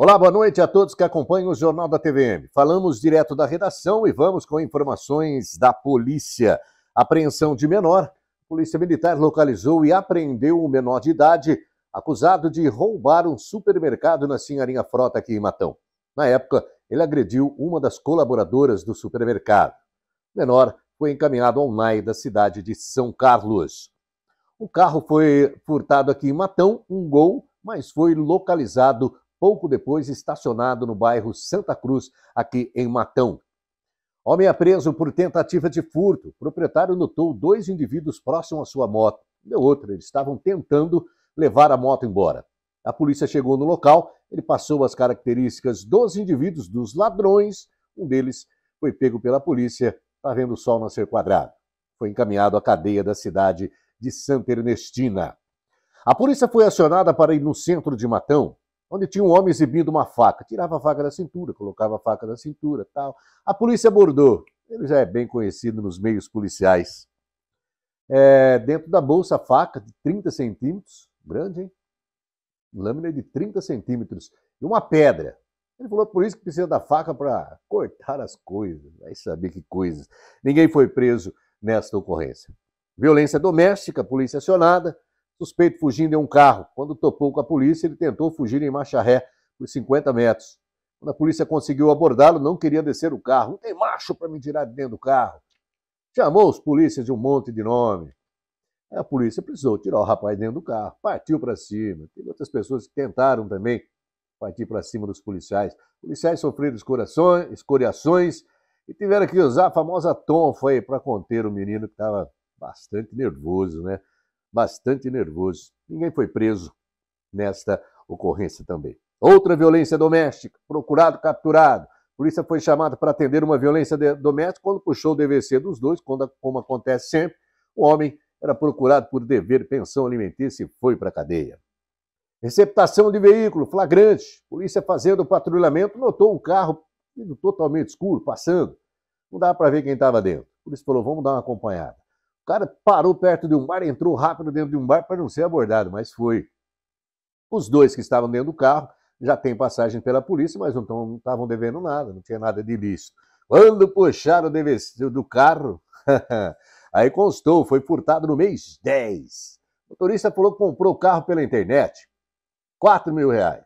Olá, boa noite a todos que acompanham o Jornal da TVM. Falamos direto da redação e vamos com informações da polícia. Apreensão de menor. A polícia Militar localizou e apreendeu um menor de idade acusado de roubar um supermercado na Senhorinha Frota aqui em Matão. Na época, ele agrediu uma das colaboradoras do supermercado. O menor foi encaminhado ao NAI da cidade de São Carlos. O carro foi furtado aqui em Matão, um gol, mas foi localizado pouco depois estacionado no bairro Santa Cruz, aqui em Matão. Homem é preso por tentativa de furto. O proprietário notou dois indivíduos próximos à sua moto. Deu outra, eles estavam tentando levar a moto embora. A polícia chegou no local, ele passou as características dos indivíduos, dos ladrões. Um deles foi pego pela polícia, está vendo o sol nascer quadrado. Foi encaminhado à cadeia da cidade de Santa Ernestina. A polícia foi acionada para ir no centro de Matão onde tinha um homem exibindo uma faca. Tirava a faca da cintura, colocava a faca da cintura tal. A polícia abordou. Ele já é bem conhecido nos meios policiais. É, dentro da bolsa, a faca de 30 centímetros, grande, hein? Lâmina de 30 centímetros e uma pedra. Ele falou por isso que precisa da faca para cortar as coisas. Vai saber que coisas. Ninguém foi preso nesta ocorrência. Violência doméstica, polícia acionada, Suspeito fugindo em um carro. Quando topou com a polícia, ele tentou fugir em marcha ré por 50 metros. Quando a polícia conseguiu abordá-lo, não queria descer o carro. Não tem macho para me tirar de dentro do carro. Chamou os polícias de um monte de nome. A polícia precisou tirar o rapaz dentro do carro, partiu para cima. Teve outras pessoas que tentaram também partir para cima dos policiais. Os policiais sofreram escoriações e tiveram que usar a famosa tonfa aí para conter o menino que estava bastante nervoso, né? bastante nervoso. Ninguém foi preso nesta ocorrência também. Outra violência doméstica, procurado capturado. Polícia foi chamada para atender uma violência doméstica quando puxou o DVC dos dois, quando, como acontece sempre. O homem era procurado por dever pensão alimentícia e foi para a cadeia. Receptação de veículo, flagrante. Polícia fazendo o patrulhamento notou um carro totalmente escuro passando. Não dava para ver quem estava dentro. Por isso falou: vamos dar uma acompanhada cara parou perto de um bar, entrou rápido dentro de um bar para não ser abordado, mas foi. Os dois que estavam dentro do carro já têm passagem pela polícia, mas não estavam devendo nada, não tinha nada de lixo. Quando puxaram do carro, aí constou, foi furtado no mês 10. O motorista falou que comprou o carro pela internet, 4 mil reais.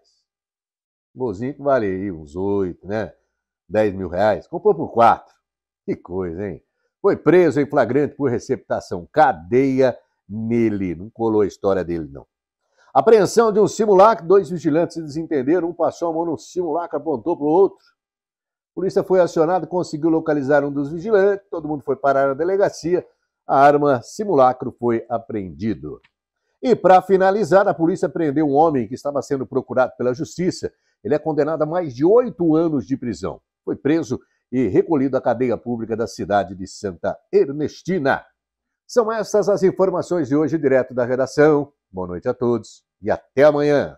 bozinho que vale aí uns 8, né? 10 mil reais. Comprou por 4. Que coisa, hein? Foi preso em flagrante por receptação. Cadeia nele. Não colou a história dele, não. Apreensão de um simulacro, dois vigilantes se desentenderam, um passou a mão no simulacro, apontou para o outro. A polícia foi acionada, conseguiu localizar um dos vigilantes, todo mundo foi parar na delegacia, a arma simulacro foi apreendido. E para finalizar, a polícia prendeu um homem que estava sendo procurado pela justiça. Ele é condenado a mais de oito anos de prisão. Foi preso e recolhido à cadeia pública da cidade de Santa Ernestina. São essas as informações de hoje, direto da redação. Boa noite a todos e até amanhã.